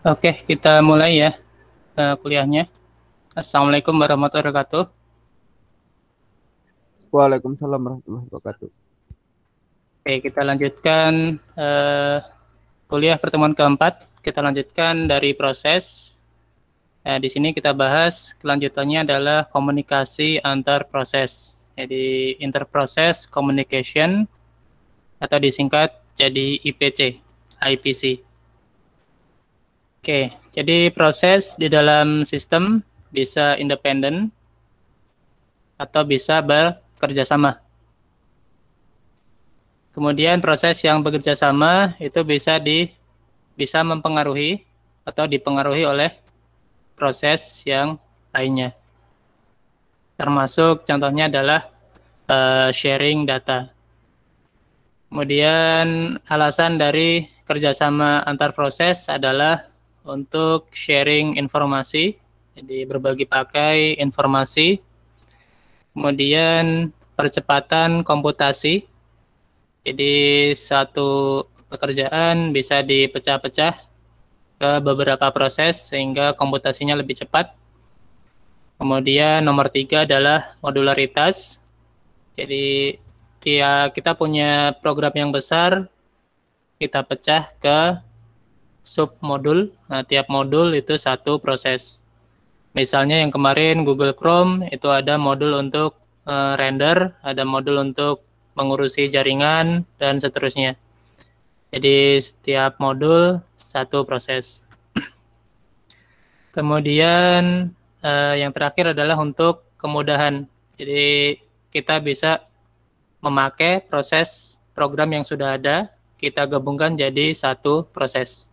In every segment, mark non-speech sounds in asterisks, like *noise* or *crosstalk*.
Oke, kita mulai ya uh, kuliahnya. Assalamualaikum warahmatullahi wabarakatuh. Waalaikumsalam warahmatullahi wabarakatuh. Oke, kita lanjutkan uh, kuliah pertemuan keempat. Kita lanjutkan dari proses. Nah, di sini kita bahas kelanjutannya adalah komunikasi antar proses. Jadi interprocess communication atau disingkat jadi IPC, IPC. Oke, jadi proses di dalam sistem bisa independen atau bisa bekerja sama. Kemudian proses yang bekerja sama itu bisa di bisa mempengaruhi atau dipengaruhi oleh proses yang lainnya. Termasuk contohnya adalah uh, sharing data. Kemudian alasan dari kerjasama antar proses adalah untuk sharing informasi, jadi berbagi pakai informasi, kemudian percepatan komputasi, jadi satu pekerjaan bisa dipecah-pecah ke beberapa proses sehingga komputasinya lebih cepat. Kemudian nomor tiga adalah modularitas. Jadi ya, kita punya program yang besar, kita pecah ke sub modul. Nah, tiap modul itu satu proses. Misalnya yang kemarin Google Chrome itu ada modul untuk uh, render, ada modul untuk mengurusi jaringan dan seterusnya. Jadi setiap modul satu proses. *clears throat* Kemudian uh, yang terakhir adalah untuk kemudahan. Jadi kita bisa memakai proses program yang sudah ada, kita gabungkan jadi satu proses.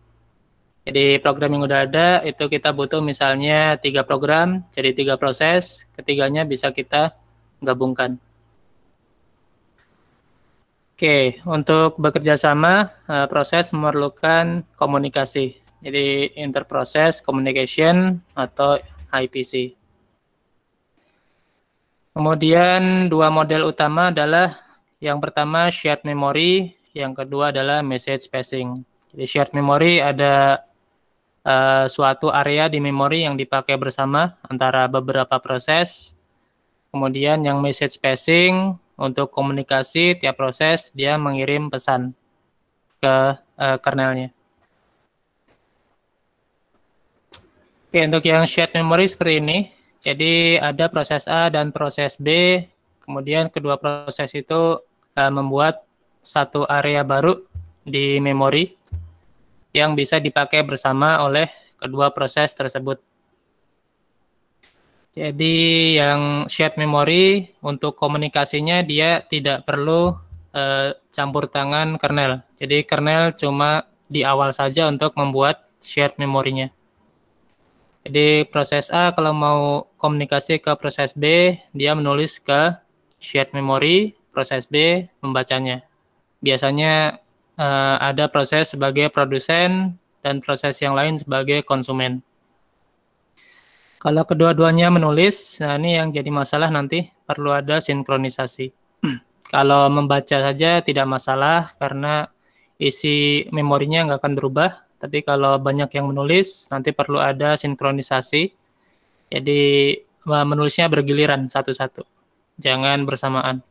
Jadi program yang udah ada itu kita butuh misalnya tiga program, jadi tiga proses, ketiganya bisa kita gabungkan. Oke, untuk bekerja sama eh, proses memerlukan komunikasi. Jadi interproses communication atau IPC. Kemudian dua model utama adalah yang pertama shared memory, yang kedua adalah message passing. Jadi shared memory ada Eh, suatu area di memori yang dipakai bersama antara beberapa proses. Kemudian yang message passing untuk komunikasi tiap proses dia mengirim pesan ke uh, kernelnya. Oke, untuk yang shared memory seperti ini. Jadi ada proses A dan proses B, kemudian kedua proses itu uh, membuat satu area baru di memori yang bisa dipakai bersama oleh kedua proses tersebut. Jadi yang shared memory untuk komunikasinya dia tidak perlu eh, campur tangan kernel. Jadi kernel cuma di awal saja untuk membuat shared memorinya. Jadi proses A kalau mau komunikasi ke proses B, dia menulis ke shared memory, proses B membacanya. Biasanya uh, ada proses sebagai produsen dan proses yang lain sebagai konsumen. Kalau kedua-duanya menulis, nah ini yang jadi masalah nanti perlu ada sinkronisasi. Hmm. Kalau membaca saja tidak masalah karena isi memorinya nggak akan berubah. Tapi kalau banyak yang menulis, nanti perlu ada sinkronisasi. Jadi eh, menulisnya bergiliran satu-satu, jangan bersamaan.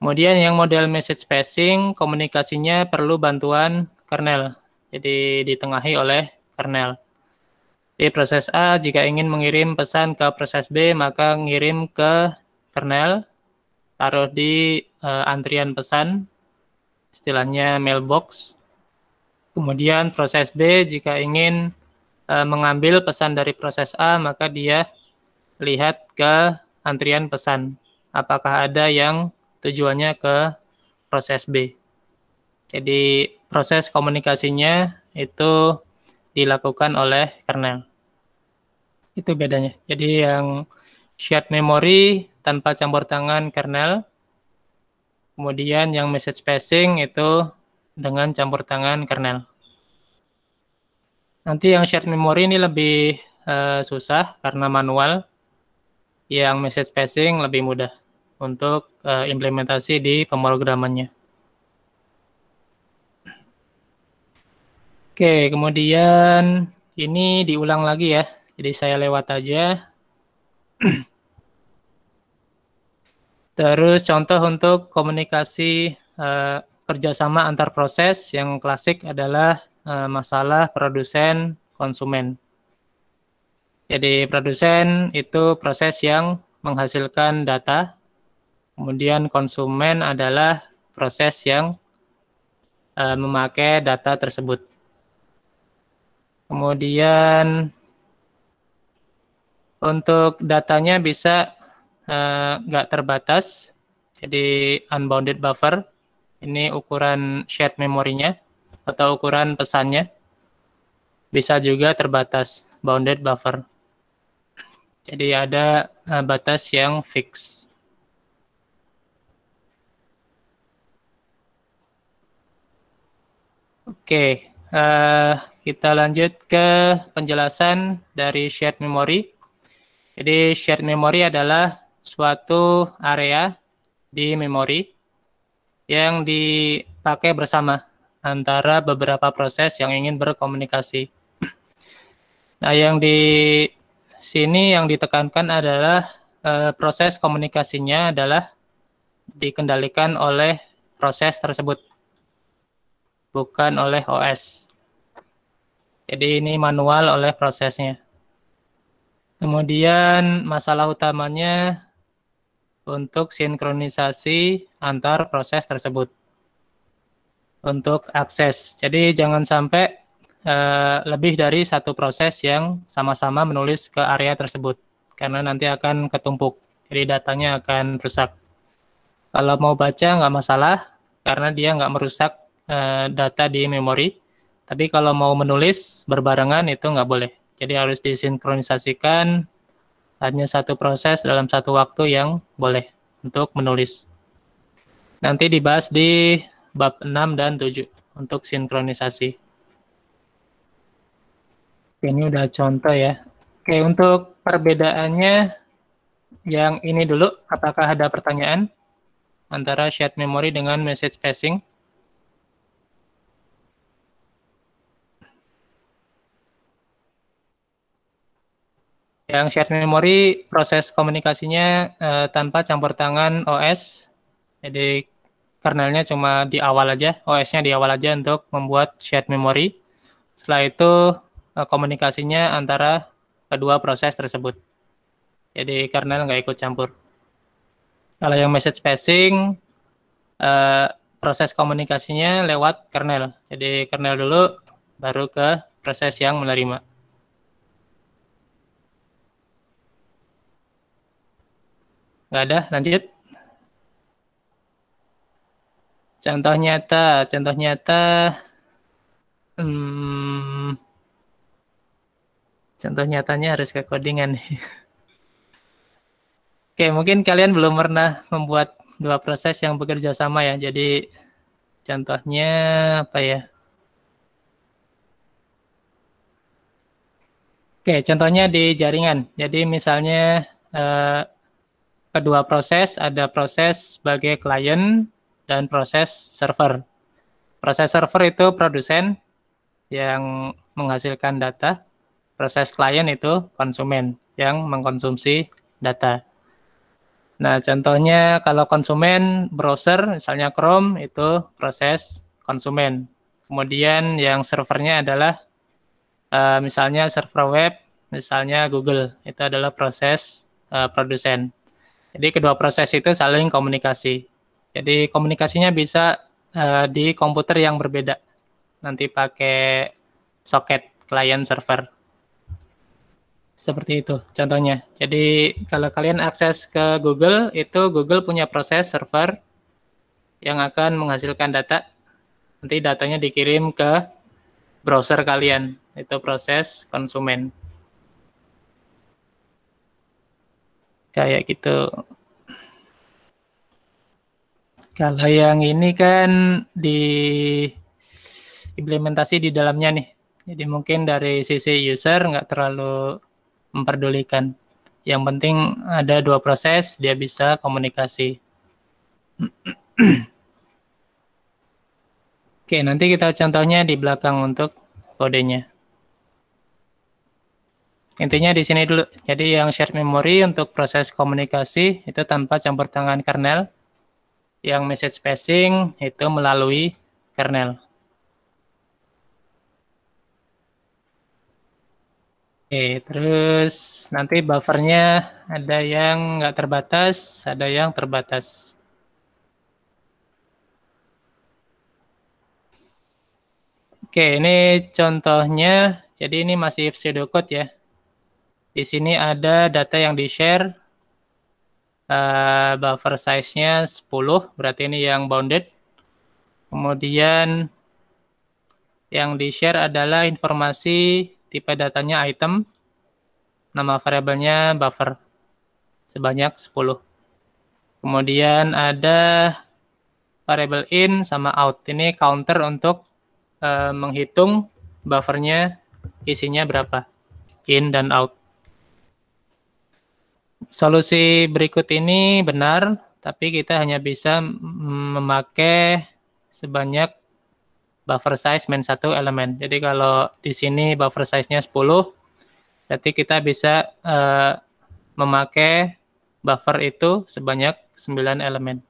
Kemudian yang model message passing, komunikasinya perlu bantuan kernel. Jadi ditengahi oleh kernel. Di proses A, jika ingin mengirim pesan ke proses B, maka ngirim ke kernel, taruh di uh, antrian pesan, istilahnya mailbox. Kemudian proses B, jika ingin uh, mengambil pesan dari proses A, maka dia lihat ke antrian pesan. Apakah ada yang tujuannya ke proses B. Jadi proses komunikasinya itu dilakukan oleh kernel. Itu bedanya. Jadi yang shared memory tanpa campur tangan kernel. Kemudian yang message passing itu dengan campur tangan kernel. Nanti yang shared memory ini lebih uh, susah karena manual. Yang message passing lebih mudah untuk uh, implementasi di pemrogramannya. Oke, kemudian ini diulang lagi ya. Jadi saya lewat aja. Terus contoh untuk komunikasi uh, kerjasama antar proses yang klasik adalah uh, masalah produsen konsumen. Jadi produsen itu proses yang menghasilkan data Kemudian konsumen adalah proses yang uh, memakai data tersebut. Kemudian untuk datanya bisa eh, nggak uh, terbatas, jadi unbounded buffer. Ini ukuran shared memorinya atau ukuran pesannya. Bisa juga terbatas, bounded buffer. Jadi ada uh, batas yang fix. Oke, uh, kita lanjut ke penjelasan dari shared memory. Jadi shared memory adalah suatu area di memori yang dipakai bersama antara beberapa proses yang ingin berkomunikasi. Nah, yang di sini yang ditekankan adalah e, proses komunikasinya adalah dikendalikan oleh proses tersebut bukan oleh OS. Jadi ini manual oleh prosesnya. Kemudian masalah utamanya untuk sinkronisasi antar proses tersebut. Untuk akses, jadi jangan sampai uh, lebih dari satu proses yang sama-sama menulis ke area tersebut, karena nanti akan ketumpuk, jadi datanya akan rusak. Kalau mau baca nggak masalah, karena dia nggak merusak Eh, data di memori. Tapi kalau mau menulis berbarengan itu nggak boleh. Jadi harus disinkronisasikan hanya satu proses dalam satu waktu yang boleh untuk menulis. Nanti dibahas di bab 6 dan 7 untuk sinkronisasi. Ini udah contoh ya. Oke, untuk perbedaannya yang ini dulu, apakah ada pertanyaan antara shared memory dengan message passing? Yang shared memory proses komunikasinya uh, tanpa campur tangan OS. Jadi kernelnya cuma di awal aja, OS-nya di awal aja untuk membuat shared memory. Setelah itu uh, komunikasinya antara kedua proses tersebut. Jadi kernel nggak ikut campur. Kalau yang message passing, uh, proses komunikasinya lewat kernel. Jadi kernel dulu, baru ke proses yang menerima. Nggak ada, lanjut. Contoh nyata, contoh nyata. Hmm, contoh nyatanya harus ke codingan. *laughs* Oke, mungkin kalian belum pernah membuat dua proses yang bekerja sama ya. Jadi contohnya apa ya? Oke, contohnya di jaringan. Jadi misalnya eh, kedua proses ada proses sebagai klien dan proses server. Proses server itu produsen yang menghasilkan data, proses klien itu konsumen yang mengkonsumsi data. Nah, contohnya kalau konsumen browser misalnya Chrome itu proses konsumen. Kemudian yang servernya adalah eh, misalnya server web, misalnya Google, itu adalah proses eh, produsen. Jadi kedua proses itu saling komunikasi. Jadi komunikasinya bisa uh, di komputer yang berbeda. Nanti pakai soket client server. Seperti itu contohnya. Jadi kalau kalian akses ke Google, itu Google punya proses server yang akan menghasilkan data. Nanti datanya dikirim ke browser kalian. Itu proses konsumen. kayak gitu. Kalau yang ini kan di implementasi di dalamnya nih. Jadi mungkin dari sisi user nggak terlalu memperdulikan. Yang penting ada dua proses, dia bisa komunikasi. *clears throat* Oke, nanti kita contohnya di belakang untuk kodenya. Intinya di sini dulu. Jadi yang shared memory untuk proses komunikasi itu tanpa campur tangan kernel. Yang message passing itu melalui kernel. Oke, terus nanti buffernya ada yang nggak terbatas, ada yang terbatas. Oke, ini contohnya. Jadi ini masih pseudocode ya. Di sini ada data yang di-share. Uh, buffer size-nya 10, berarti ini yang bounded. Kemudian yang di-share adalah informasi tipe datanya item, nama variabelnya buffer sebanyak 10. Kemudian ada variable in sama out. Ini counter untuk uh, menghitung buffernya isinya berapa, in dan out. Solusi berikut ini benar, tapi kita hanya bisa memakai sebanyak buffer size men satu elemen. Jadi kalau di sini buffer size-nya 10, berarti kita bisa uh, memakai buffer itu sebanyak 9 elemen.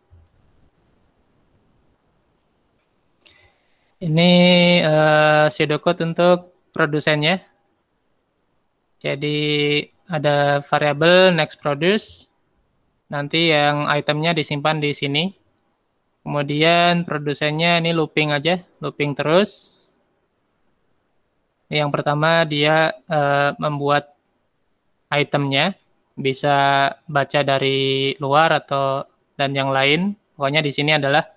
Ini uh, eh, pseudocode untuk produsennya. Jadi ada variabel next produce. Nanti yang itemnya disimpan di sini. Kemudian produsennya ini looping aja, looping terus. Yang pertama dia uh, membuat itemnya bisa baca dari luar atau dan yang lain. Pokoknya di sini adalah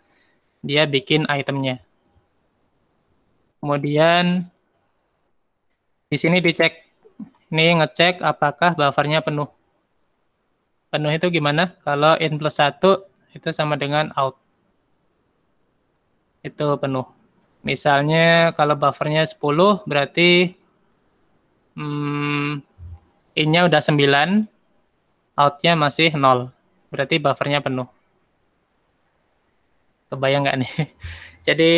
dia bikin itemnya. Kemudian di sini dicek ini ngecek apakah buffernya penuh. Penuh itu gimana? Kalau in plus 1 itu sama dengan out. Itu penuh. Misalnya kalau buffernya 10 berarti hmm, in-nya udah 9, out-nya masih 0. Berarti buffernya penuh. Kebayang nggak nih? *laughs* Jadi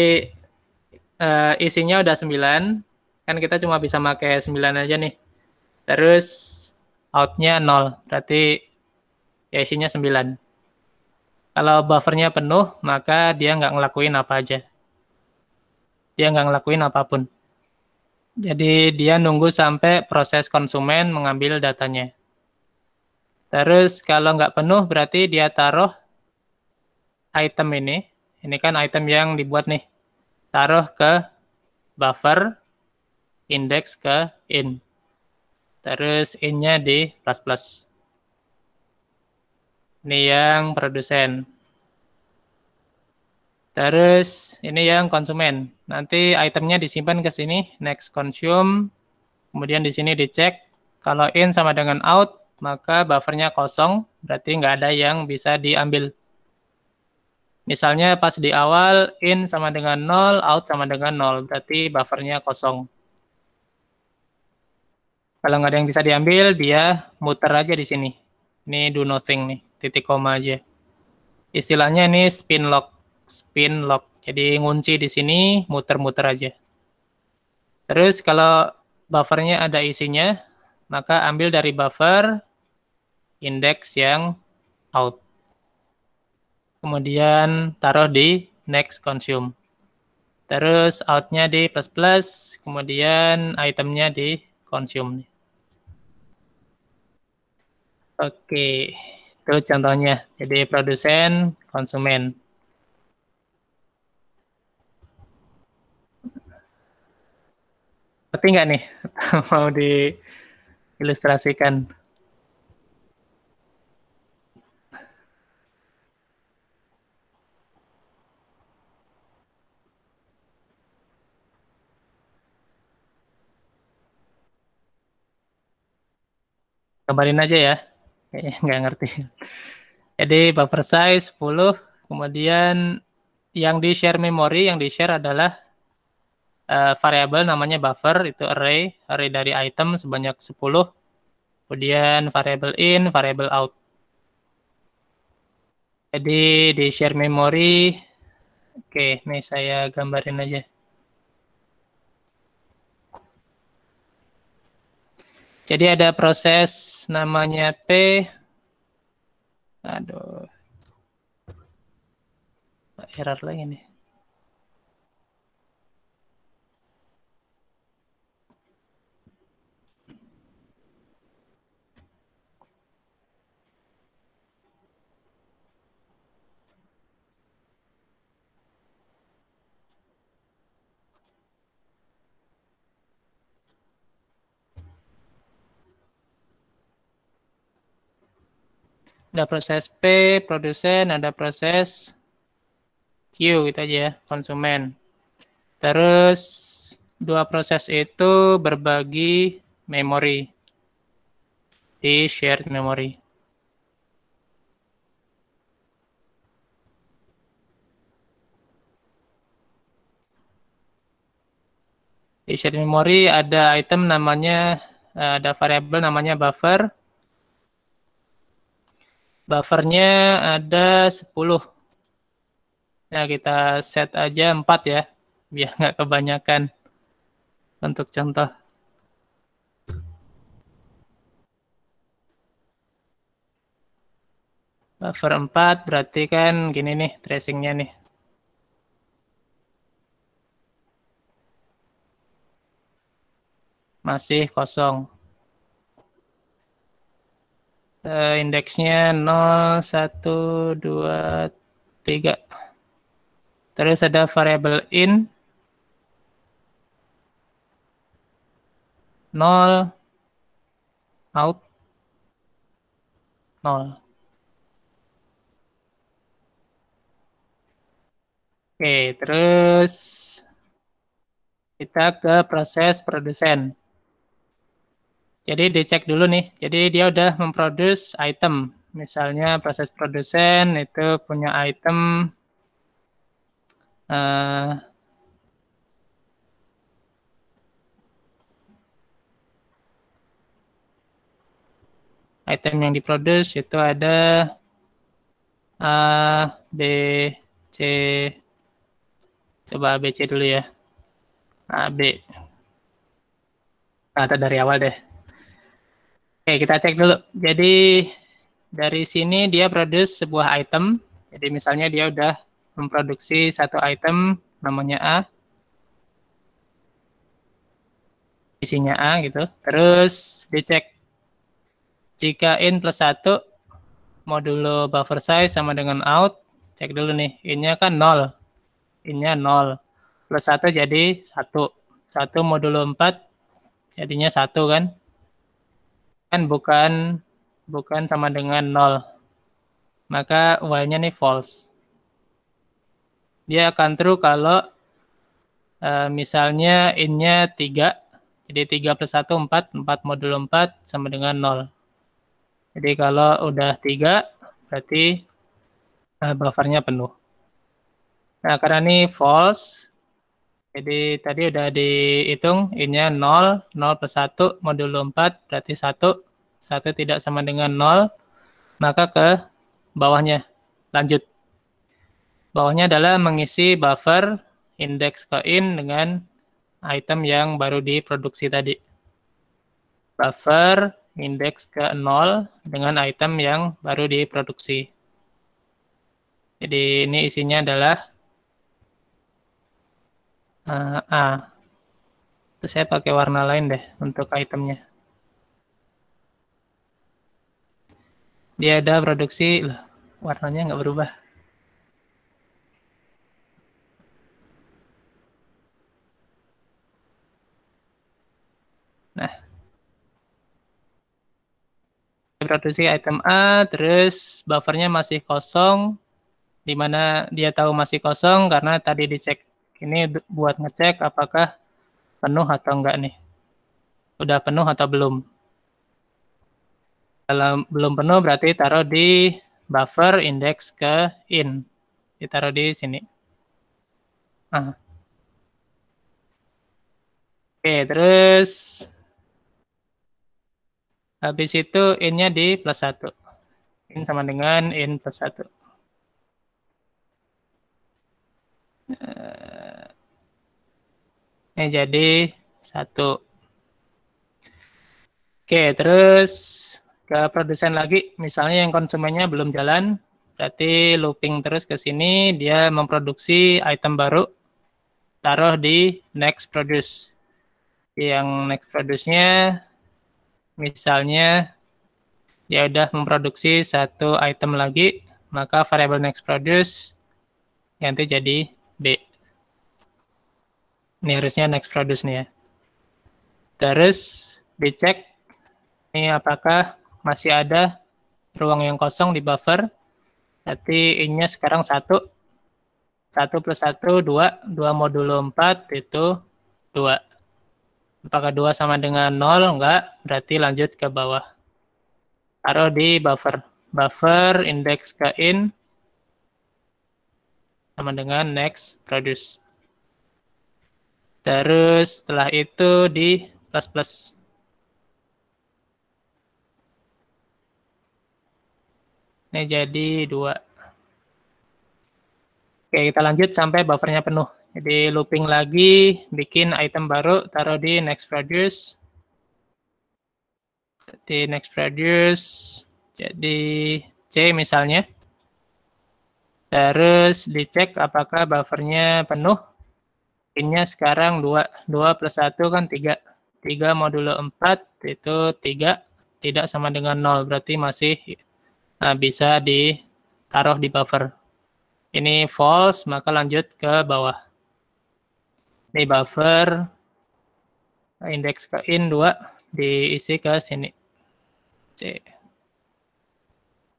uh, isinya udah 9, kan kita cuma bisa pakai 9 aja nih Terus outnya 0, berarti ya isinya 9. Kalau buffernya penuh, maka dia nggak ngelakuin apa aja. Dia nggak ngelakuin apapun. Jadi dia nunggu sampai proses konsumen mengambil datanya. Terus kalau nggak penuh berarti dia taruh item ini. Ini kan item yang dibuat nih. Taruh ke buffer, index ke in. Terus innya di plus plus. Ini yang produsen. Terus ini yang konsumen. Nanti itemnya disimpan ke sini, next consume. Kemudian di sini dicek. Kalau in sama dengan out, maka buffernya kosong. Berarti nggak ada yang bisa diambil. Misalnya pas di awal, in sama dengan 0, out sama dengan 0. Berarti buffernya kosong. Kalau nggak ada yang bisa diambil, dia muter aja di sini. Ini do nothing nih, titik koma aja. Istilahnya ini spin lock, spin lock. Jadi ngunci di sini, muter-muter aja. Terus kalau buffernya ada isinya, maka ambil dari buffer indeks yang out. Kemudian taruh di next consume. Terus outnya di plus plus, kemudian itemnya di consume. Oke, itu contohnya. Jadi produsen, konsumen. Ngerti nggak nih? *laughs* Mau diilustrasikan? Gambarin aja ya kayaknya nggak ngerti. Jadi buffer size 10, kemudian yang di share memory yang di share adalah uh, eh, variabel namanya buffer itu array, array dari item sebanyak 10. Kemudian variabel in, variabel out. Jadi di share memory, oke, okay, nih saya gambarin aja. Jadi ada proses namanya P. Aduh. Error lagi nih. ada proses P, produsen, ada proses Q gitu aja ya, konsumen. Terus dua proses itu berbagi memori di shared memory. Di shared memory ada item namanya eh, ada variable namanya buffer Buffernya ada 10. Nah, kita set aja 4 ya, biar nggak kebanyakan untuk contoh. Buffer 4 berarti kan gini nih tracingnya nih. Masih kosong uh, indeksnya 0, 1, 2, 3. Terus ada variable in 0, out 0. Oke, terus kita ke proses produsen. Jadi dicek dulu nih. Jadi dia udah memproduce item. Misalnya proses produsen itu punya item uh, item yang diproduce itu ada A, eh, B, C. Coba A, B, C dulu ya. A, B. Nah, dari awal deh. Oke, kita cek dulu. Jadi dari sini dia produce sebuah item. Jadi misalnya dia udah memproduksi satu item namanya A. Isinya A gitu. Terus dicek jika in plus 1 modulo buffer size sama dengan out. Cek dulu nih, innya kan 0. Innya 0. Plus 1 jadi 1. 1 modulo 4 jadinya 1 kan kan bukan bukan sama dengan nol maka while-nya nih false dia akan true kalau uh, misalnya in-nya 3 jadi 3 plus 1 4 4 modul 4 sama dengan 0 jadi kalau udah 3 berarti uh, buffernya penuh nah karena ini false jadi tadi udah dihitung innya 0, 0 plus 1 modulo 4 berarti 1, 1 tidak sama dengan 0, maka ke bawahnya. Lanjut. Bawahnya adalah mengisi buffer indeks ke in dengan item yang baru diproduksi tadi. Buffer indeks ke 0 dengan item yang baru diproduksi. Jadi ini isinya adalah uh, A. Terus saya pakai warna lain deh untuk itemnya. Dia ada produksi, loh, warnanya nggak berubah. Nah, produksi item A, terus buffernya masih kosong, Dimana dia tahu masih kosong karena tadi dicek ini buat ngecek apakah penuh atau enggak nih. Udah penuh atau belum. Kalau belum penuh berarti taruh di buffer index ke in. Ditaruh di sini. nah. Oke, terus habis itu innya di plus satu. In sama dengan in plus satu. Eh, ini jadi satu. Oke, terus ke produsen lagi. Misalnya yang konsumennya belum jalan, berarti looping terus ke sini, dia memproduksi item baru, taruh di next produce. Yang next produce-nya, misalnya dia udah memproduksi satu item lagi, maka variable next produce ganti jadi D. Ini harusnya next produce nih ya. Terus dicek ini apakah masih ada ruang yang kosong di buffer. Berarti i sekarang 1. 1 plus 1, 2. 2 modulo 4 itu 2. Apakah 2 sama dengan 0? Enggak. Berarti lanjut ke bawah. Taruh di buffer. Buffer index ke in sama dengan next produce. Terus setelah itu di plus plus. Ini jadi dua. Oke, kita lanjut sampai buffernya penuh. Jadi looping lagi, bikin item baru, taruh di next produce. Di next produce, jadi C misalnya. Terus dicek apakah buffernya penuh. Pinnya sekarang 2. 2 plus 1 kan 3. 3 modulo 4 itu 3. Tidak sama dengan 0. Berarti masih nah, bisa ditaruh di buffer. Ini false, maka lanjut ke bawah. Ini buffer. Indeks ke in 2 diisi ke sini. C.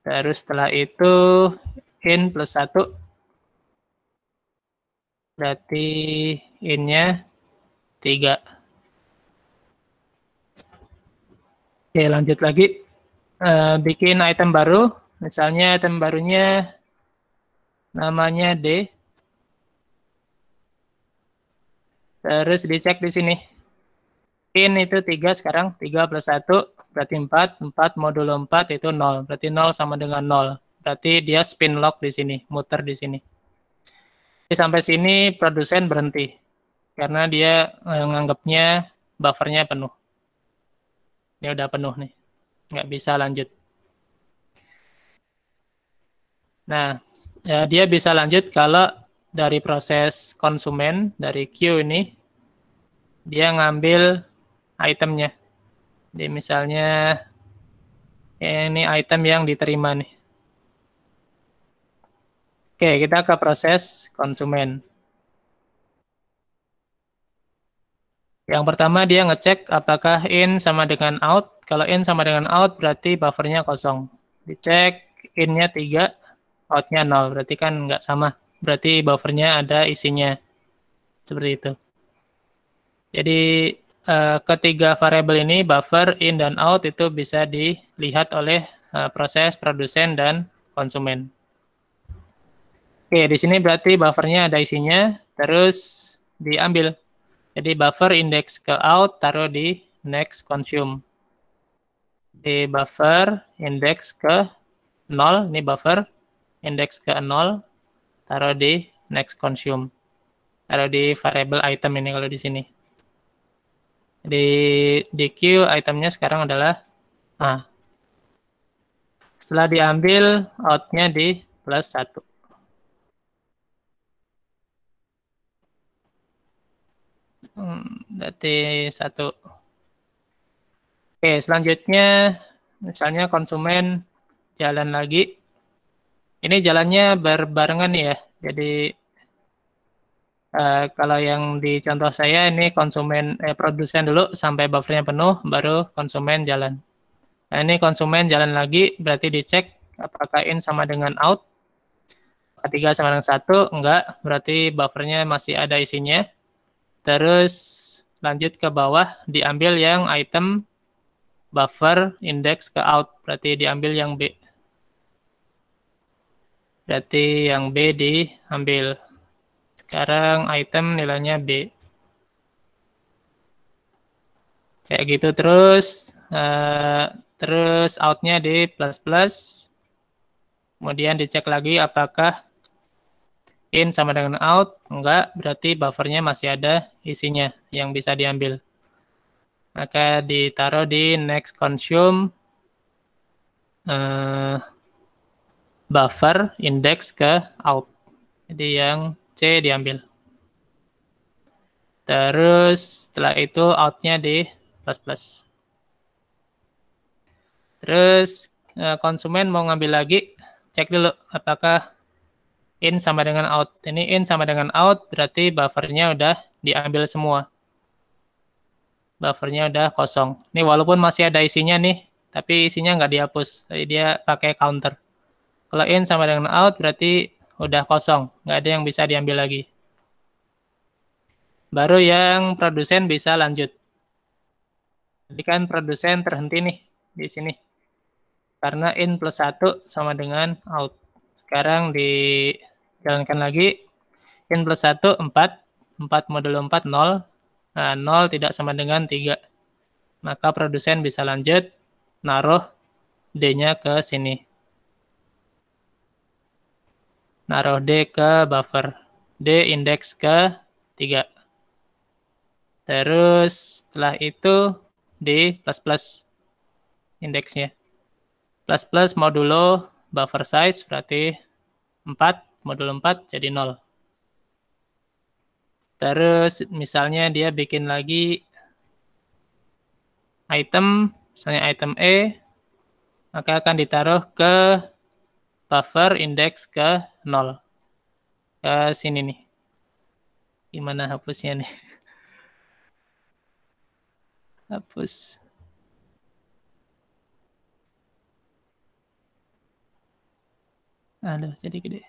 Terus setelah itu in plus 1. Berarti in-nya 3. Oke, lanjut lagi. Uh, bikin item baru. Misalnya item barunya namanya D. Terus dicek di sini. In itu 3 sekarang, 3 plus 1 berarti 4, 4 modulo 4 itu 0, berarti 0 sama dengan 0. Berarti dia spin lock di sini, muter di sini. Jadi sampai sini produsen berhenti karena dia menganggapnya eh, buffernya penuh. Ini udah penuh nih, nggak bisa lanjut. Nah, ya dia bisa lanjut kalau dari proses konsumen dari Q ini dia ngambil itemnya. Jadi misalnya eh, ini item yang diterima nih. Oke, kita ke proses konsumen. Yang pertama dia ngecek apakah in sama dengan out. Kalau in sama dengan out berarti buffernya kosong. Dicek innya tiga, 3, nol. Berarti kan nggak sama. Berarti buffernya ada isinya. Seperti itu. Jadi eh, ketiga variabel ini buffer, in, dan out itu bisa dilihat oleh eh, proses produsen dan konsumen. Oke, di sini berarti buffernya ada isinya, terus diambil. Jadi buffer index ke out taruh di next consume. Di buffer index ke 0, ini buffer index ke 0 taruh di next consume. Taruh di variable item ini kalau di sini. Di di queue itemnya sekarang adalah a. Setelah diambil outnya di plus 1. Hmm, berarti satu. Oke, selanjutnya misalnya konsumen jalan lagi. Ini jalannya berbarengan ya. Jadi Uh, kalau yang di contoh saya ini konsumen eh, produsen dulu sampai buffernya penuh baru konsumen jalan. Nah, ini konsumen jalan lagi berarti dicek apakah in sama dengan out. Ketiga sama dengan satu enggak berarti buffernya masih ada isinya. Terus lanjut ke bawah diambil yang item buffer index ke out berarti diambil yang B. Berarti yang B diambil. Sekarang item nilainya B. Kayak gitu terus uh, terus outnya di plus plus. Kemudian dicek lagi apakah in sama dengan out, enggak, berarti buffernya masih ada isinya yang bisa diambil. Maka ditaruh di next consume uh, buffer index ke out. Jadi yang C diambil. Terus setelah itu outnya di plus plus. Terus eh, konsumen mau ngambil lagi, cek dulu apakah in sama dengan out. Ini in sama dengan out berarti buffernya udah diambil semua. Buffernya udah kosong. Ini walaupun masih ada isinya nih, tapi isinya nggak dihapus. Jadi dia pakai counter. Kalau in sama dengan out berarti udah kosong. Nggak ada yang bisa diambil lagi. Baru yang produsen bisa lanjut. Jadi kan produsen terhenti nih di sini. Karena in plus 1 sama dengan out. Sekarang di Jalankan lagi. N plus 1, 4. 4 modulo 4, 0. Nah, 0 tidak sama dengan 3. Maka produsen bisa lanjut naruh D-nya ke sini. Naruh D ke buffer. D indeks ke 3. Terus setelah itu D++ plus plus indeksnya. Plus plus modulo buffer size berarti 4 Modul 4 jadi 0. Terus misalnya dia bikin lagi item, misalnya item E, maka akan ditaruh ke buffer index ke 0. Ke sini nih. Gimana hapusnya nih? *laughs* Hapus. Aduh, jadi gede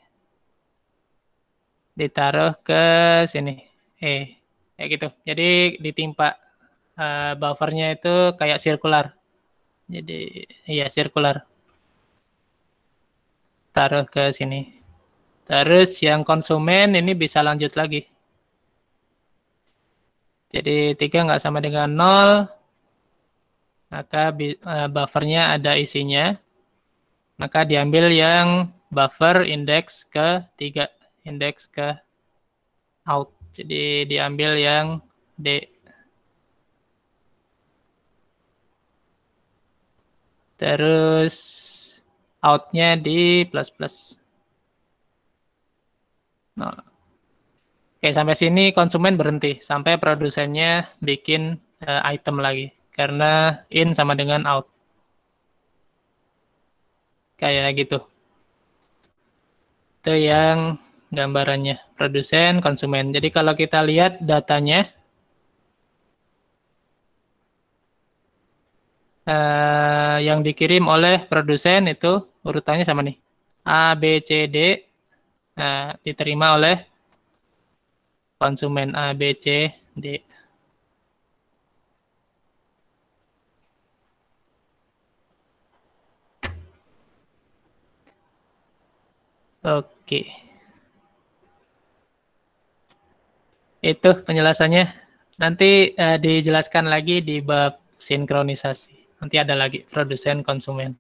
ditaruh ke sini. Eh, kayak gitu. Jadi ditimpa uh, buffernya itu kayak sirkular. Jadi iya sirkular. Taruh ke sini. Terus yang konsumen ini bisa lanjut lagi. Jadi tiga nggak sama dengan nol maka eh, buffernya ada isinya. Maka diambil yang buffer indeks ke tiga indeks ke out. Jadi diambil yang D. Terus outnya di plus plus. No. Oke, sampai sini konsumen berhenti sampai produsennya bikin uh, item lagi karena in sama dengan out. Kayak gitu. Itu yang gambarannya, produsen, konsumen. Jadi kalau kita lihat datanya, eh, yang dikirim oleh produsen itu urutannya sama nih, A, B, C, D, nah, diterima oleh konsumen A, B, C, D. Oke. Okay. itu penjelasannya. Nanti uh, dijelaskan lagi di bab sinkronisasi. Nanti ada lagi produsen konsumen.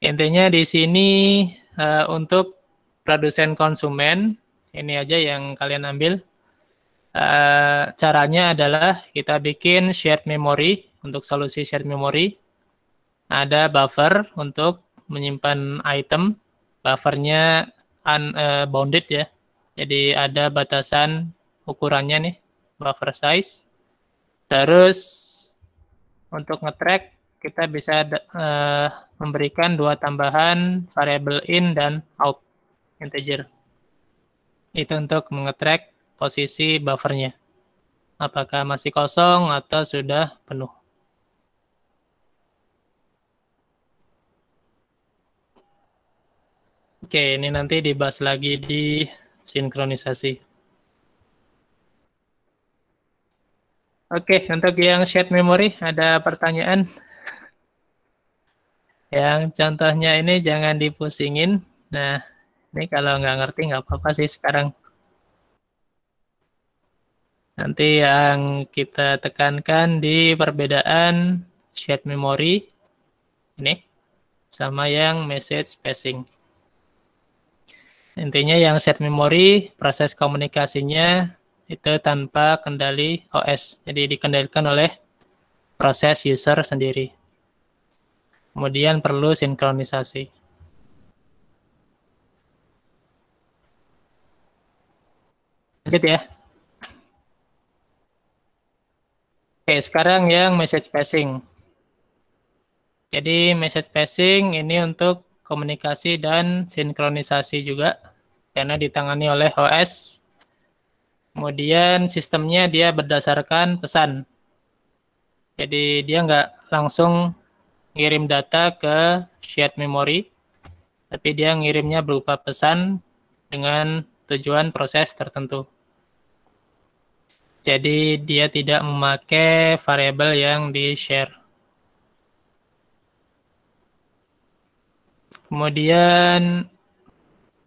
Intinya di sini uh, untuk produsen konsumen ini aja yang kalian ambil. Uh, caranya adalah kita bikin shared memory untuk solusi shared memory. Ada buffer untuk menyimpan item. Buffernya unbounded uh, ya jadi ada batasan ukurannya nih, buffer size. Terus untuk ngetrack kita bisa uh, memberikan dua tambahan variable in dan out integer. Itu untuk mengetrack posisi buffernya. Apakah masih kosong atau sudah penuh. Oke, ini nanti dibahas lagi di sinkronisasi. Oke, untuk yang shared memory ada pertanyaan. Yang contohnya ini jangan dipusingin. Nah, ini kalau nggak ngerti nggak apa-apa sih sekarang. Nanti yang kita tekankan di perbedaan shared memory ini sama yang message passing. Intinya yang set memori, proses komunikasinya itu tanpa kendali OS. Jadi dikendalikan oleh proses user sendiri. Kemudian perlu sinkronisasi. Lanjut ya. Oke, sekarang yang message passing. Jadi message passing ini untuk komunikasi dan sinkronisasi juga karena ditangani oleh OS. Kemudian sistemnya dia berdasarkan pesan. Jadi dia nggak langsung ngirim data ke shared memory, tapi dia ngirimnya berupa pesan dengan tujuan proses tertentu. Jadi dia tidak memakai variabel yang di-share. Kemudian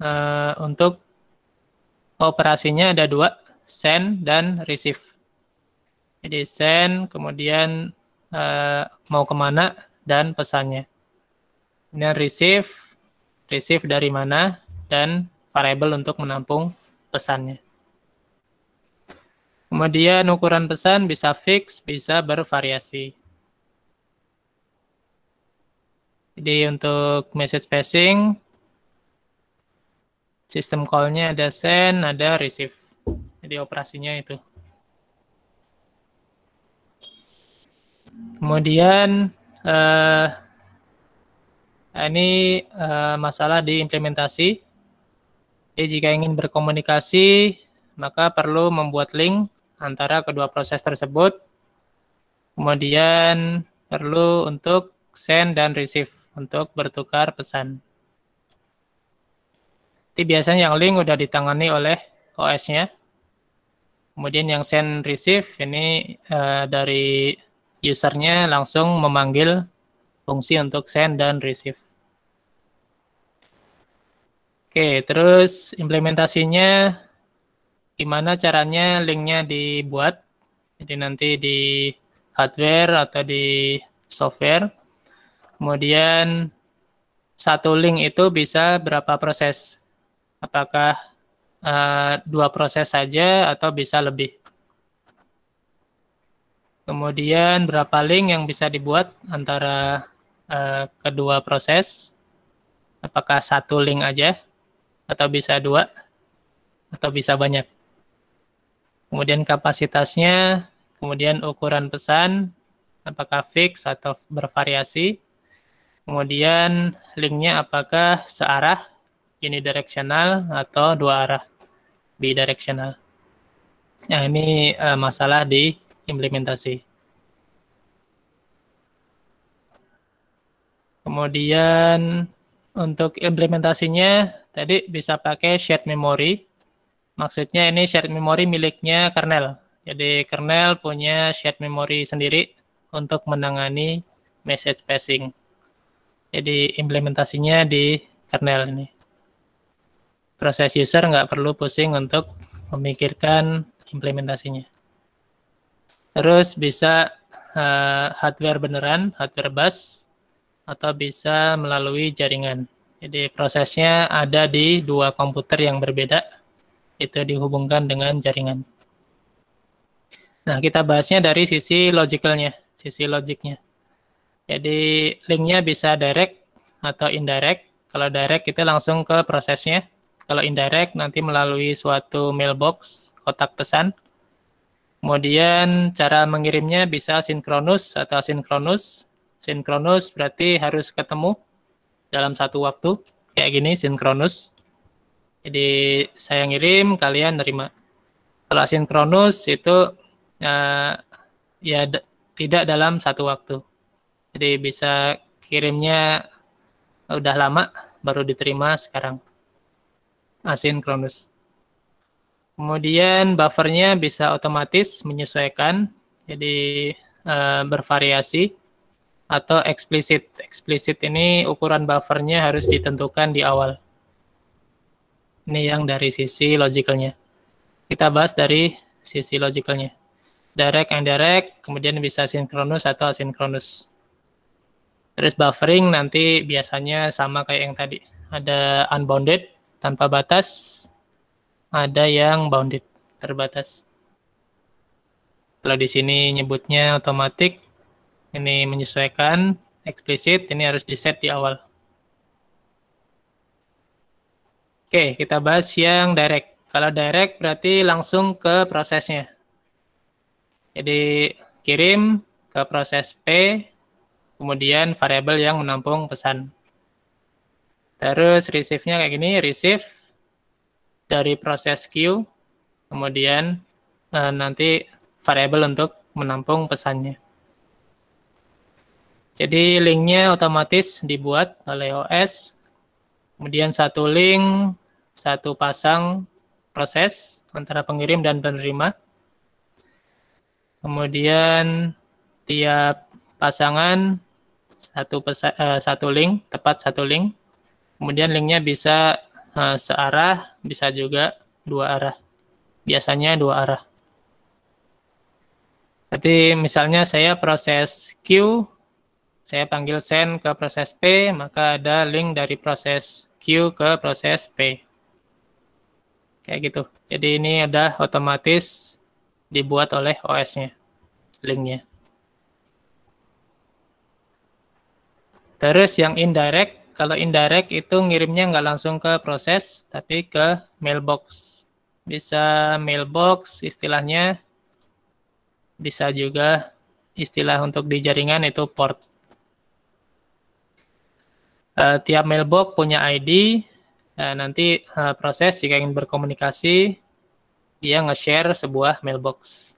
Eh, untuk operasinya ada dua, send dan receive. Jadi send, kemudian uh, mau kemana, dan pesannya. Ini receive, receive dari mana, dan variable untuk menampung pesannya. Kemudian ukuran pesan bisa fix, bisa bervariasi. Jadi untuk message passing, Sistem call-nya ada send, ada receive. Jadi operasinya itu. Kemudian uh, ini uh, masalah di implementasi. Jadi jika ingin berkomunikasi, maka perlu membuat link antara kedua proses tersebut. Kemudian perlu untuk send dan receive untuk bertukar pesan. Jadi biasanya yang link udah ditangani oleh OS-nya. Kemudian yang send receive ini uh, dari usernya langsung memanggil fungsi untuk send dan receive. Oke, terus implementasinya gimana caranya linknya dibuat. Jadi nanti di hardware atau di software. Kemudian satu link itu bisa berapa proses. Apakah uh, dua proses saja atau bisa lebih? Kemudian berapa link yang bisa dibuat antara uh, kedua proses? Apakah satu link aja atau bisa dua atau bisa banyak? Kemudian kapasitasnya, kemudian ukuran pesan, apakah fix atau bervariasi? Kemudian linknya apakah searah unidirectional atau dua arah bidirectional. Nah, ini uh, masalah di implementasi. Kemudian untuk implementasinya tadi bisa pakai shared memory. Maksudnya ini shared memory miliknya kernel. Jadi kernel punya shared memory sendiri untuk menangani message passing. Jadi implementasinya di kernel ini proses user nggak perlu pusing untuk memikirkan implementasinya. Terus bisa uh, hardware beneran, hardware bus, atau bisa melalui jaringan. Jadi prosesnya ada di dua komputer yang berbeda, itu dihubungkan dengan jaringan. Nah, kita bahasnya dari sisi logicalnya, sisi logiknya. Jadi linknya bisa direct atau indirect. Kalau direct kita langsung ke prosesnya, kalau indirect nanti melalui suatu mailbox, kotak pesan. Kemudian cara mengirimnya bisa sinkronus atau asinkronus. Sinkronus berarti harus ketemu dalam satu waktu. Kayak gini, sinkronus. Jadi saya ngirim, kalian nerima. Kalau asinkronus itu uh, ya tidak dalam satu waktu. Jadi bisa kirimnya udah lama baru diterima sekarang asinkronus. Kemudian buffernya bisa otomatis menyesuaikan, jadi e, bervariasi atau eksplisit. Eksplisit ini ukuran buffernya harus ditentukan di awal. Ini yang dari sisi logicalnya. Kita bahas dari sisi logicalnya. Direct and direct, kemudian bisa sinkronus atau asinkronus. Terus buffering nanti biasanya sama kayak yang tadi. Ada unbounded, tanpa batas, ada yang bounded, terbatas. Kalau di sini nyebutnya otomatik, ini menyesuaikan, eksplisit, ini harus di-set di awal. Oke, kita bahas yang direct. Kalau direct berarti langsung ke prosesnya. Jadi kirim ke proses P, kemudian variable yang menampung pesan. Terus receive-nya kayak gini, receive dari proses queue, kemudian uh, nanti variable untuk menampung pesannya. Jadi link nya otomatis dibuat oleh OS, kemudian satu link, satu pasang proses antara pengirim dan penerima. Kemudian tiap pasangan satu pesa, uh, satu link, tepat satu link. Kemudian linknya bisa uh, searah, bisa juga dua arah. Biasanya dua arah. Jadi misalnya saya proses Q, saya panggil send ke proses P, maka ada link dari proses Q ke proses P. Kayak gitu. Jadi ini udah otomatis dibuat oleh OS-nya, link-nya. Terus yang indirect, kalau indirect itu ngirimnya nggak langsung ke proses, tapi ke mailbox. Bisa mailbox istilahnya, bisa juga istilah untuk di jaringan itu port. Uh, tiap mailbox punya ID, uh, eh, nanti uh, proses jika ingin berkomunikasi, dia nge-share sebuah mailbox.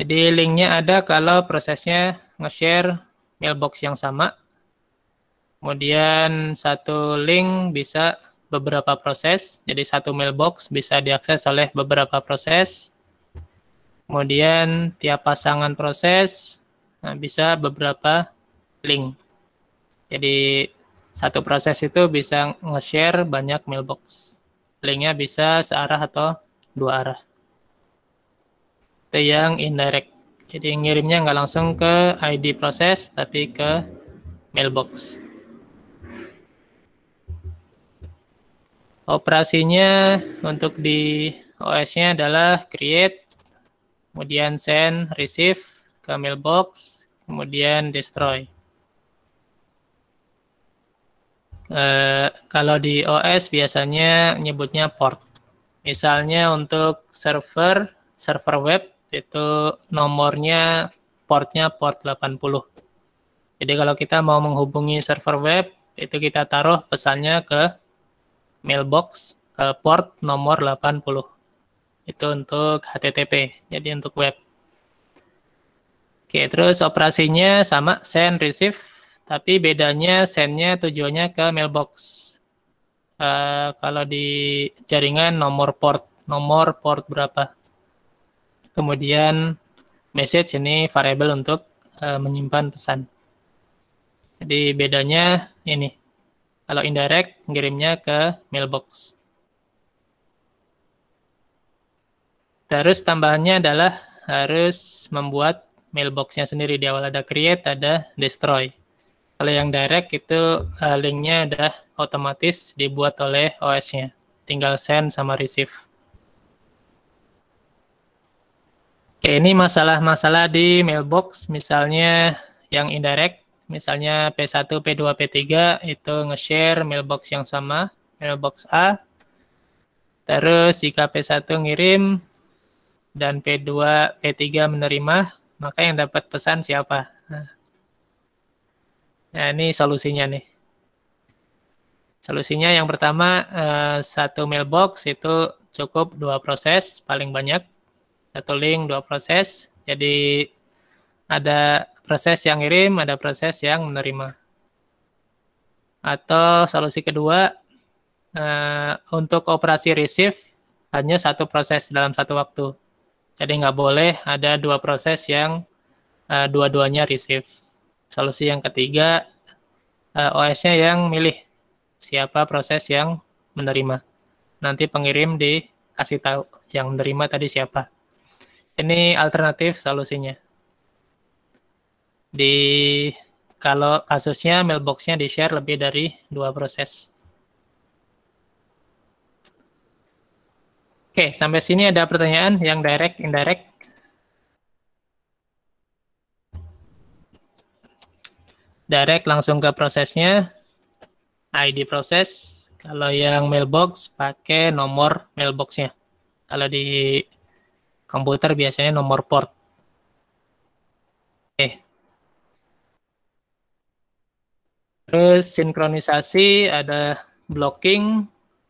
Jadi linknya ada kalau prosesnya nge-share mailbox yang sama. Kemudian satu link bisa beberapa proses, jadi satu mailbox bisa diakses oleh beberapa proses. Kemudian tiap pasangan proses nah, bisa beberapa link. Jadi satu proses itu bisa nge-share banyak mailbox. Linknya bisa searah atau dua arah. Itu yang indirect. Jadi ngirimnya nggak langsung ke ID proses, tapi ke mailbox. Operasinya untuk di OS-nya adalah create, kemudian send, receive ke mailbox, kemudian destroy. E, kalau di OS biasanya nyebutnya port. Misalnya untuk server, server web itu nomornya portnya port 80. Jadi kalau kita mau menghubungi server web, itu kita taruh pesannya ke mailbox ke port nomor 80. Itu untuk HTTP, jadi untuk web. Oke, terus operasinya sama send receive, tapi bedanya sendnya tujuannya ke mailbox. Uh, kalau di jaringan nomor port, nomor port berapa? Kemudian message ini variable untuk uh, menyimpan pesan. Jadi bedanya ini. Kalau indirect, ngirimnya ke mailbox. Terus tambahannya adalah harus membuat mailboxnya sendiri. Di awal ada create, ada destroy. Kalau yang direct itu eh, linknya udah otomatis dibuat oleh OS-nya. Tinggal send sama receive. Oke, ini masalah-masalah di mailbox, misalnya yang indirect, misalnya P1, P2, P3, itu nge-share mailbox yang sama, mailbox A. Terus jika P1 ngirim dan P2, P3 menerima, maka yang dapat pesan siapa? Nah, nah ini solusinya nih. Solusinya yang pertama, eh, satu mailbox itu cukup dua proses paling banyak satu link dua proses. Jadi ada proses yang ngirim, ada proses yang menerima. Atau solusi kedua uh, untuk operasi receive hanya satu proses dalam satu waktu. Jadi nggak boleh ada dua proses yang uh, dua-duanya receive. Solusi yang ketiga, uh, eh, OS-nya yang milih siapa proses yang menerima. Nanti pengirim dikasih tahu yang menerima tadi siapa. Ini alternatif solusinya. Di kalau kasusnya mailboxnya di-share lebih dari dua proses. Oke, sampai sini ada pertanyaan yang direct, indirect. Direct langsung ke prosesnya, ID proses. Kalau yang mailbox, pakai nomor mailboxnya. Kalau di Komputer biasanya nomor port. Oke. Terus sinkronisasi ada blocking,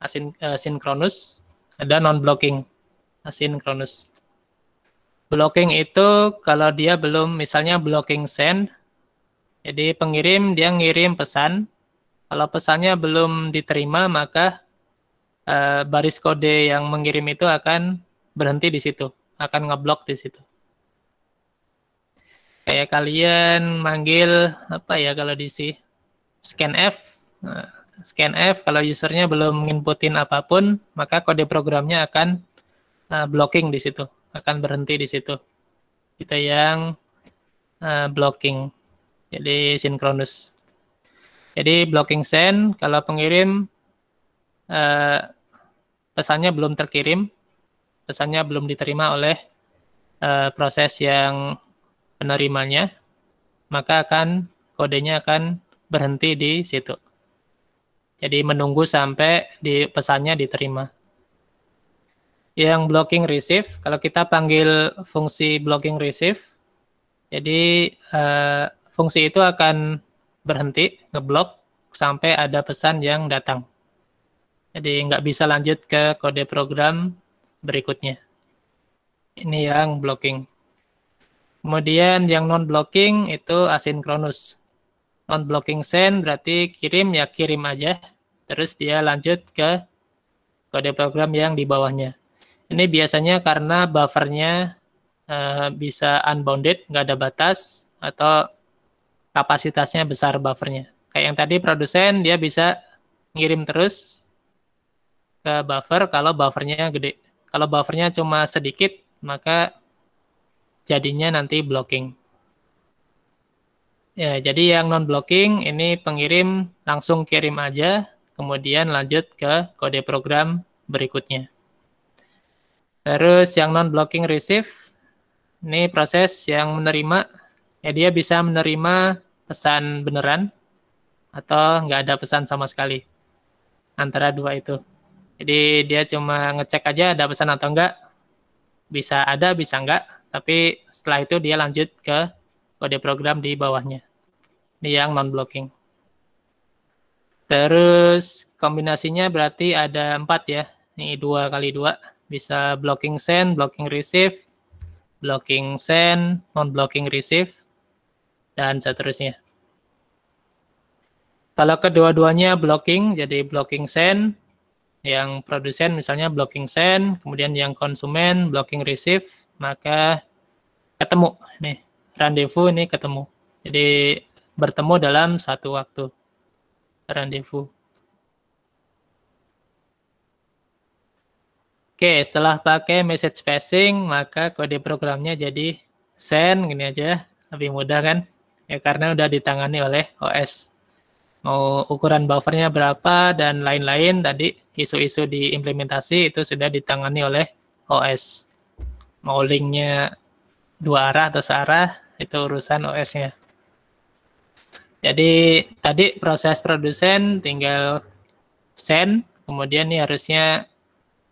asin, uh, sinkronus, ada non-blocking, asinkronus. Blocking itu kalau dia belum, misalnya blocking send, jadi pengirim dia ngirim pesan, kalau pesannya belum diterima maka uh, baris kode yang mengirim itu akan berhenti di situ akan ngeblok di situ. Kayak kalian manggil apa ya kalau di scan F, Nah, F kalau usernya belum nginputin apapun, maka kode programnya akan uh, blocking di situ, akan berhenti di situ. Kita yang uh, blocking. Jadi sinkronus. Jadi blocking send kalau pengirim uh, pesannya belum terkirim, pesannya belum diterima oleh uh, proses yang penerimanya, maka akan kodenya akan berhenti di situ. Jadi menunggu sampai di pesannya diterima. Yang blocking receive, kalau kita panggil fungsi blocking receive, jadi uh, fungsi itu akan berhenti, ngeblok sampai ada pesan yang datang. Jadi nggak bisa lanjut ke kode program berikutnya. Ini yang blocking. Kemudian yang non-blocking itu asinkronus. Non-blocking send berarti kirim ya kirim aja. Terus dia lanjut ke kode program yang di bawahnya. Ini biasanya karena buffernya uh, bisa unbounded, nggak ada batas, atau kapasitasnya besar buffernya. Kayak yang tadi produsen dia bisa ngirim terus ke buffer kalau buffernya gede. Kalau buffernya cuma sedikit, maka jadinya nanti blocking. Ya, jadi yang non-blocking ini pengirim langsung kirim aja, kemudian lanjut ke kode program berikutnya. Terus yang non-blocking receive, ini proses yang menerima, ya dia bisa menerima pesan beneran atau nggak ada pesan sama sekali antara dua itu. Jadi dia cuma ngecek aja ada pesan atau enggak. Bisa ada, bisa enggak. Tapi setelah itu dia lanjut ke kode program di bawahnya. Ini yang non-blocking. Terus kombinasinya berarti ada empat ya. Ini dua kali dua. Bisa blocking send, blocking receive, blocking send, non-blocking receive, dan seterusnya. Kalau kedua-duanya blocking, jadi blocking send, yang produsen misalnya blocking send, kemudian yang konsumen blocking receive, maka ketemu nih rendezvous ini ketemu. Jadi bertemu dalam satu waktu rendezvous. Oke, setelah pakai message passing, maka kode programnya jadi send, gini aja, lebih mudah kan? Ya karena udah ditangani oleh OS mau ukuran buffernya berapa dan lain-lain tadi isu-isu di implementasi itu sudah ditangani oleh OS mau linknya dua arah atau searah itu urusan OS-nya jadi tadi proses produsen tinggal send kemudian ini harusnya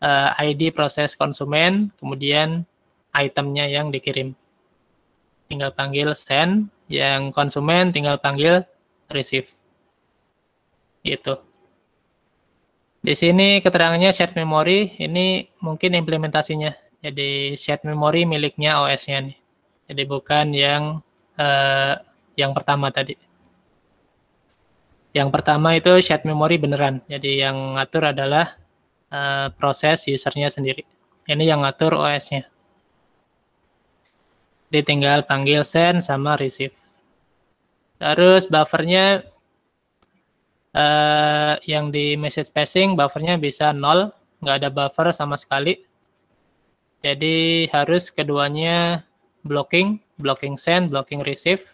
uh, eh, ID proses konsumen kemudian itemnya yang dikirim tinggal panggil send yang konsumen tinggal panggil receive gitu. Di sini keterangannya shared memory, ini mungkin implementasinya. Jadi shared memory miliknya OS-nya nih. Jadi bukan yang eh, yang pertama tadi. Yang pertama itu shared memory beneran. Jadi yang ngatur adalah eh, proses usernya sendiri. Ini yang ngatur OS-nya. tinggal panggil send sama receive. Terus buffernya Eh, yang di message passing buffernya bisa nol, nggak ada buffer sama sekali. Jadi harus keduanya blocking, blocking send, blocking receive,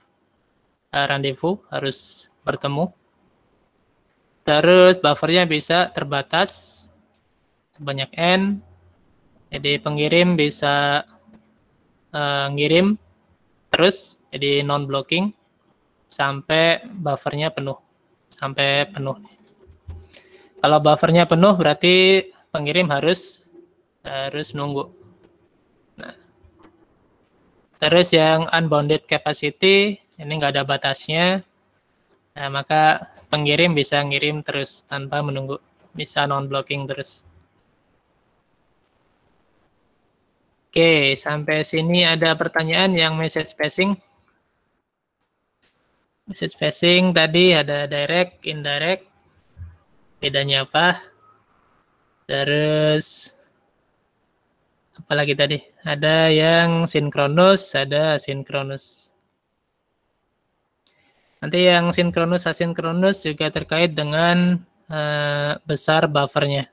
uh, rendezvous harus bertemu. Terus buffernya bisa terbatas sebanyak n. Jadi pengirim bisa uh, ngirim terus jadi non blocking sampai buffernya penuh sampai penuh. Kalau buffernya penuh berarti pengirim harus harus nunggu. Nah. Terus yang unbounded capacity ini nggak ada batasnya, nah, maka pengirim bisa ngirim terus tanpa menunggu, bisa non-blocking terus. Oke, sampai sini ada pertanyaan yang message passing. Message passing tadi ada direct, indirect. Bedanya apa? Terus apalagi tadi? Ada yang sinkronus, ada asinkronus. Nanti yang sinkronus asinkronus juga terkait dengan uh, besar buffernya.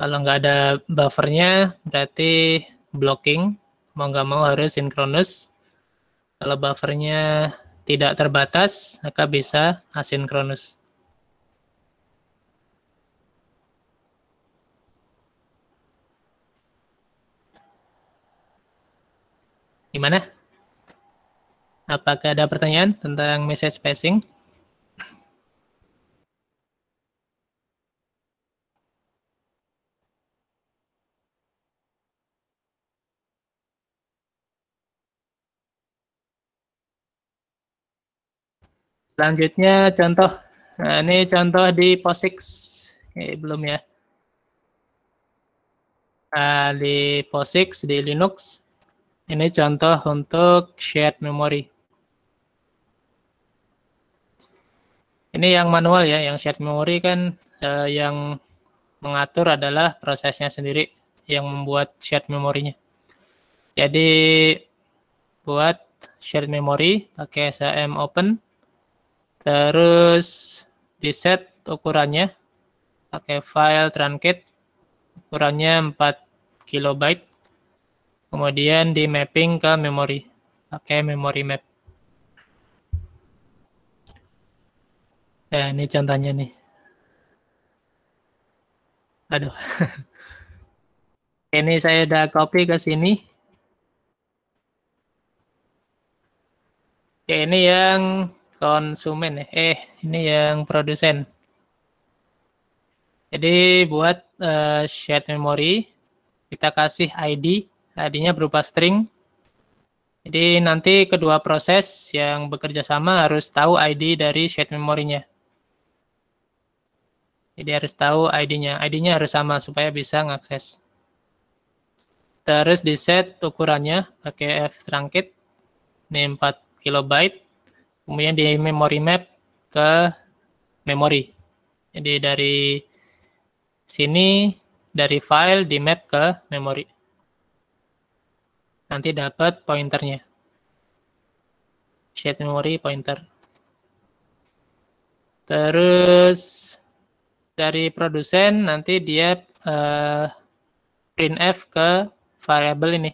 Kalau nggak ada buffernya berarti blocking, mau nggak mau harus sinkronus. Kalau buffernya tidak terbatas, maka bisa asinkronus. Gimana? Apakah ada pertanyaan tentang message passing? Selanjutnya contoh. Nah, ini contoh di POSIX. Eh, belum ya. Nah, di POSIX, di Linux. Ini contoh untuk shared memory. Ini yang manual ya, yang shared memory kan eh, yang mengatur adalah prosesnya sendiri yang membuat shared memorinya. Jadi buat shared memory pakai SM open Terus di set ukurannya pakai file truncate ukurannya 4 KB. Kemudian di mapping ke memori pakai memory map. Ya, ini contohnya nih. Aduh. *laughs* ini saya udah copy ke sini. Oke, ini yang konsumen ya. Eh, ini yang produsen. Jadi buat uh, shared memory kita kasih ID, ID-nya berupa string. Jadi nanti kedua proses yang bekerja sama harus tahu ID dari shared memory-nya. Jadi harus tahu ID-nya. ID-nya harus sama supaya bisa mengakses. Terus di set ukurannya pakai F strangkit. Ini 4 kilobyte kemudian di memory map ke memory. Jadi dari sini dari file di map ke memory. Nanti dapat pointernya. Shared memory pointer. Terus dari produsen nanti dia uh, eh, printf ke variable ini.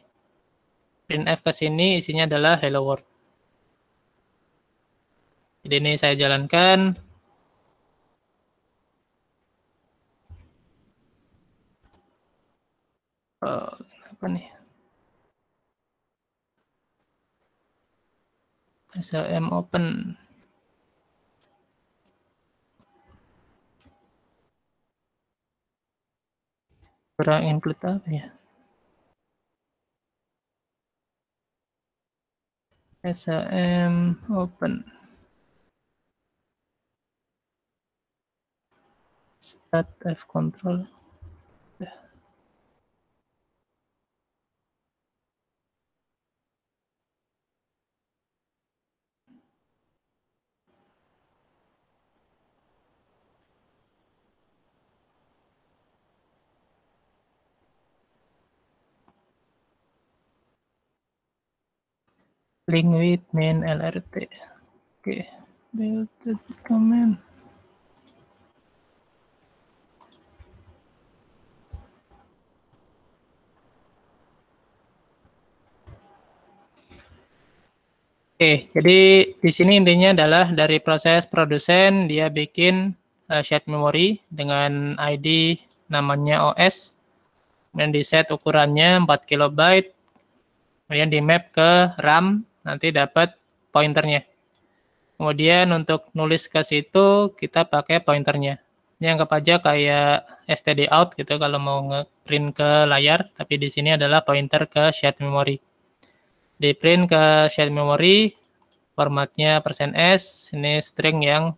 Printf ke sini isinya adalah hello world. Jadi ini saya jalankan. Oh, apa nih? SLM open. Kurang input apa ya? SLM open. stat F control. link with main LRT. Okay, build the command. Oke, jadi di sini intinya adalah dari proses produsen dia bikin uh, shared memory dengan ID namanya OS, kemudian di set ukurannya 4 kilobyte, kemudian di map ke RAM, nanti dapat pointernya. Kemudian untuk nulis ke situ kita pakai pointernya. Ini anggap aja kayak std out gitu kalau mau nge-print ke layar, tapi di sini adalah pointer ke shared memory di print ke shared memory formatnya persen %s ini string yang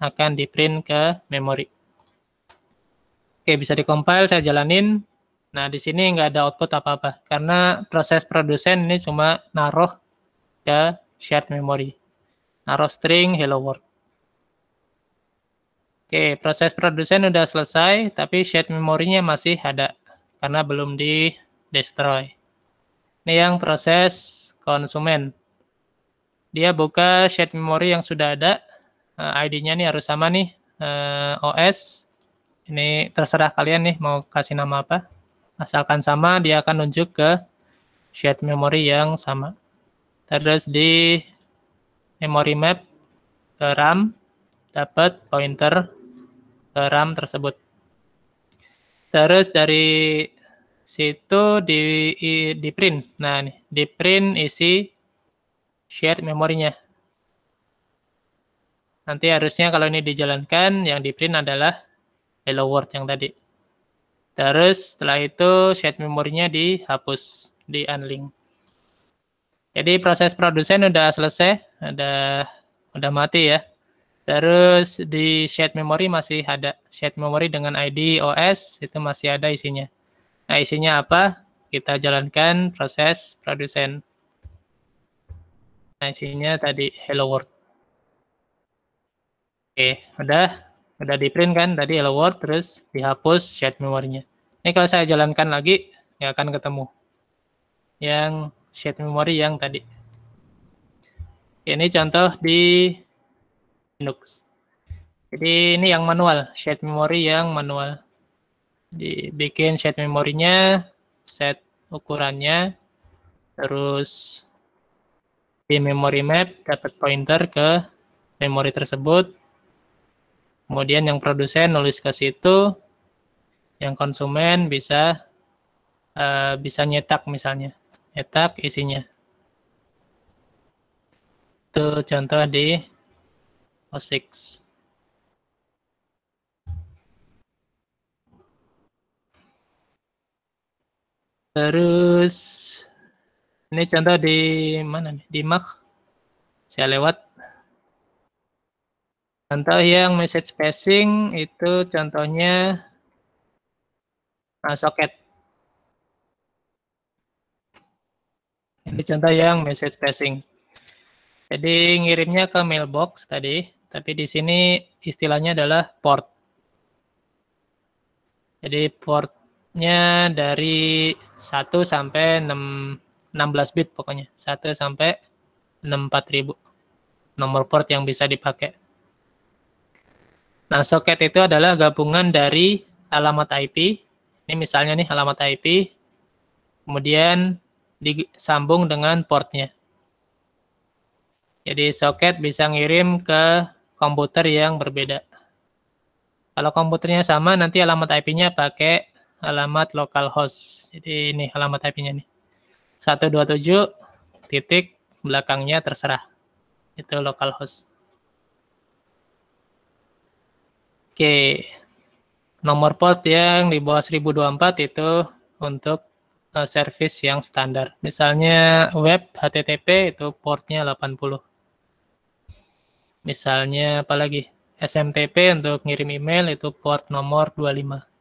akan di print ke memory Oke, bisa dikompil saya jalanin. Nah, di sini nggak ada output apa-apa karena proses produsen ini cuma naruh ke shared memory. Naruh string hello world. Oke, proses produsen udah selesai tapi shared memorinya masih ada karena belum di destroy. Ini yang proses konsumen. Dia buka shared memory yang sudah ada. Eh, ID-nya nih harus sama nih. Eh, OS. Ini terserah kalian nih mau kasih nama apa. Asalkan sama, dia akan nunjuk ke shared memory yang sama. Terus di memory map ke RAM, dapat pointer ke RAM tersebut. Terus dari situ di di print. Nah, nih, di print isi shared memorinya. Nanti harusnya kalau ini dijalankan yang di print adalah hello world yang tadi. Terus setelah itu shared memorinya dihapus, di unlink. Jadi proses produsen udah selesai, udah udah mati ya. Terus di shared memory masih ada shared memory dengan ID OS itu masih ada isinya. Nah, isinya apa? Kita jalankan proses produsen. Nah, isinya tadi hello world. Oke, udah udah di print kan tadi hello world terus dihapus shared memorinya. Ini kalau saya jalankan lagi nggak akan ketemu yang shared memory yang tadi. Ini contoh di Linux. Jadi ini yang manual, shared memory yang manual dibikin set memorinya, set ukurannya, terus di memory map dapat pointer ke memori tersebut. Kemudian yang produsen nulis ke situ, yang konsumen bisa uh, bisa nyetak misalnya, nyetak isinya. Itu contoh di OSIX. Terus ini contoh di mana nih? Di Mac. Saya lewat. Contoh yang message passing itu contohnya nah, socket. Ini contoh yang message passing. Jadi ngirimnya ke mailbox tadi, tapi di sini istilahnya adalah port. Jadi port bitnya dari 1 sampai 6, 16 bit pokoknya. 1 sampai 64000. Nomor port yang bisa dipakai. Nah, soket itu adalah gabungan dari alamat IP. Ini misalnya nih alamat IP. Kemudian disambung dengan portnya. Jadi soket bisa ngirim ke komputer yang berbeda. Kalau komputernya sama, nanti alamat IP-nya pakai alamat localhost. Jadi ini alamat IP-nya nih. 127 titik belakangnya terserah. Itu localhost. Oke. Nomor port yang di bawah 1024 itu untuk eh, service yang standar. Misalnya web HTTP itu portnya 80. Misalnya apalagi SMTP untuk ngirim email itu port nomor 25.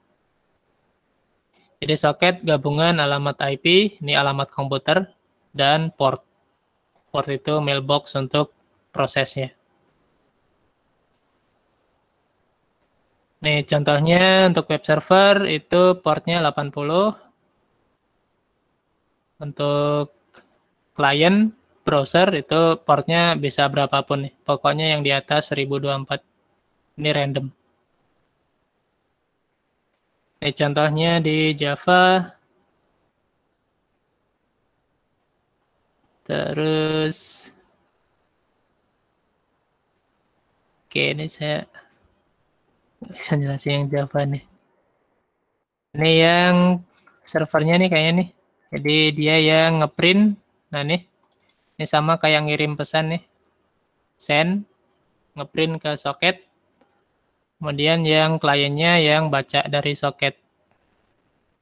Jadi soket gabungan alamat IP, ini alamat komputer, dan port. Port itu mailbox untuk prosesnya. Nih contohnya untuk web server itu portnya 80. Untuk client browser itu portnya bisa berapapun nih. Pokoknya yang di atas 1024. Ini random. Oke, eh, contohnya di Java. Terus. Oke, ini saya bisa jelasin yang Java nih. Ini yang servernya nih kayaknya nih. Jadi dia yang ngeprint. Nah nih, ini sama kayak ngirim pesan nih. Send, ngeprint ke socket. Kemudian yang kliennya yang baca dari soket.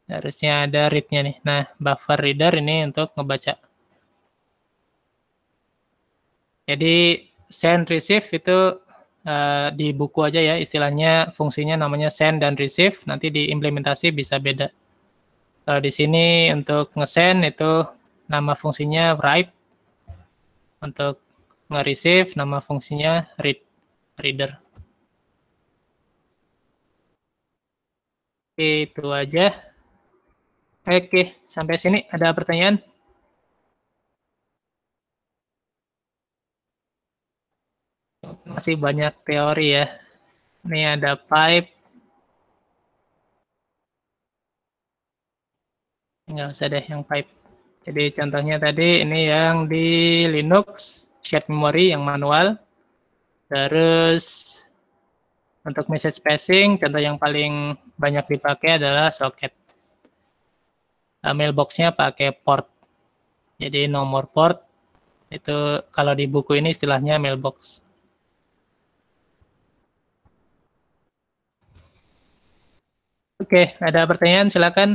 Harusnya ada readnya nih. Nah, buffer reader ini untuk ngebaca. Jadi send receive itu uh, di buku aja ya istilahnya fungsinya namanya send dan receive. Nanti di implementasi bisa beda. Kalau di sini untuk ngesend itu nama fungsinya write. Untuk nge-receive nama fungsinya read reader. itu aja. Oke, sampai sini ada pertanyaan? Masih banyak teori ya. Ini ada pipe. tinggal usah deh yang pipe. Jadi contohnya tadi ini yang di Linux, shared memory yang manual. Terus untuk message passing, contoh yang paling banyak dipakai adalah soket. Uh, mailboxnya pakai port. Jadi nomor port itu kalau di buku ini istilahnya mailbox. Oke, ada pertanyaan silakan.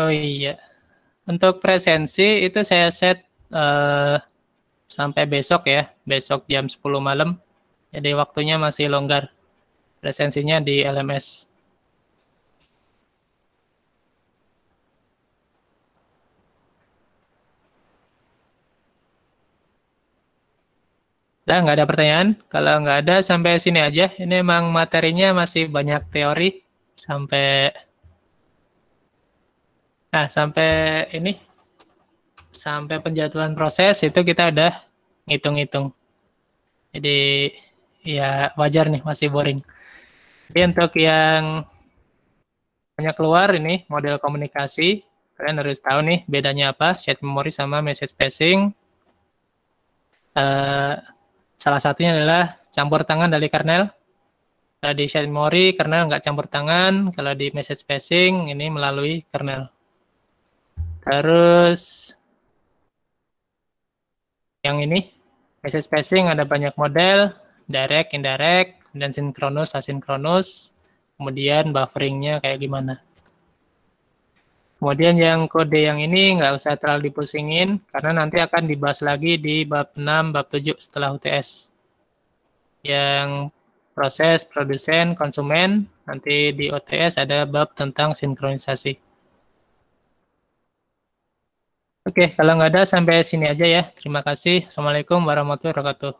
Oh iya. Untuk presensi itu saya set uh, sampai besok ya, besok jam 10 malam. Jadi waktunya masih longgar presensinya di LMS. Nah, nggak ada pertanyaan. Kalau nggak ada, sampai sini aja. Ini emang materinya masih banyak teori. Sampai Nah, sampai ini sampai penjadwalan proses itu kita udah ngitung-ngitung. Jadi ya wajar nih masih boring. Tapi untuk yang banyak keluar ini model komunikasi, kalian harus tahu nih bedanya apa shared memory sama message passing. Uh, salah satunya adalah campur tangan dari kernel. Kalau di shared memory, kernel nggak campur tangan. Kalau di message passing, ini melalui kernel. Terus yang ini message spacing ada banyak model, direct, indirect, dan sinkronus, asinkronus, kemudian bufferingnya kayak gimana. Kemudian yang kode yang ini nggak usah terlalu dipusingin karena nanti akan dibahas lagi di bab 6, bab 7 setelah UTS. Yang proses, produsen, konsumen, nanti di UTS ada bab tentang sinkronisasi. Oke, kalau nggak ada sampai sini aja ya. Terima kasih. Assalamualaikum warahmatullahi wabarakatuh.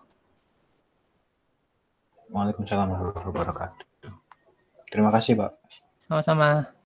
Waalaikumsalam warahmatullahi wabarakatuh. Terima kasih, Pak. Sama-sama.